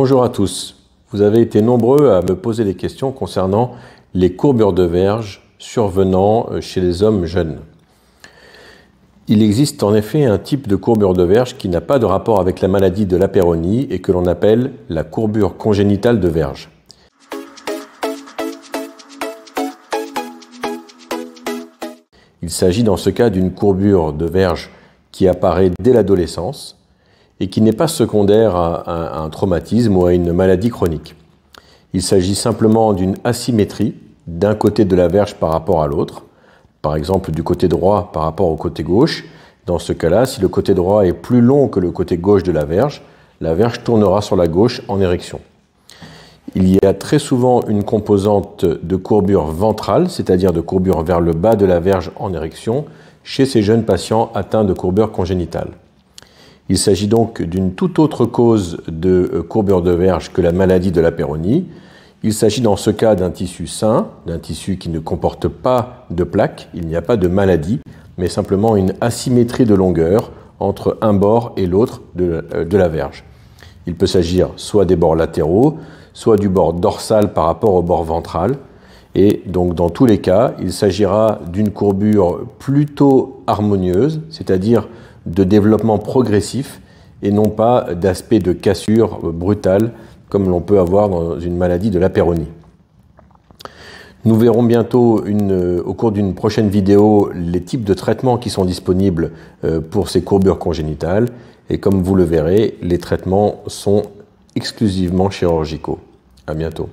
Bonjour à tous. Vous avez été nombreux à me poser des questions concernant les courbures de verge survenant euh, chez les hommes jeunes. Il existe en effet un type de courbure de verge qui n'a pas de rapport avec la maladie de l'apéronie et que l'on appelle la courbure congénitale de verge. Il s'agit dans ce cas d'une courbure de verge qui apparaît dès l'adolescence et qui n'est pas secondaire à, un traumatisme ou à une maladie chronique. Il s'agit simplement d'une asymétrie d'un côté de la verge par rapport à l'autre, par exemple du côté droit par rapport au côté gauche. Dans ce cas-là, si le côté droit est plus long que le côté gauche de la verge, la verge tournera sur la gauche en érection. Il y a très souvent une composante de courbure ventrale, c'est-à-dire de courbure vers le bas de la verge en érection, chez ces jeunes patients atteints de courbure congénitale. Il s'agit donc d'une toute autre cause de euh, courbure de verge que la maladie de la péronie. Il s'agit dans ce cas d'un tissu sain, d'un tissu qui ne comporte pas de plaques, il n'y a pas de maladie, mais simplement une asymétrie de longueur entre un bord et l'autre de, euh, de la verge. Il peut s'agir soit des bords latéraux, soit du bord dorsal par rapport au bord ventral. Et donc dans tous les cas, il s'agira d'une courbure plutôt harmonieuse, c'est-à-dire de développement progressif et non pas d'aspect de cassure brutale comme l'on peut avoir dans une maladie de la péronie. Nous verrons bientôt une, au cours d'une prochaine vidéo les types de traitements qui sont disponibles euh, pour ces courbures congénitales et comme vous le verrez, les traitements sont exclusivement chirurgicaux. À bientôt.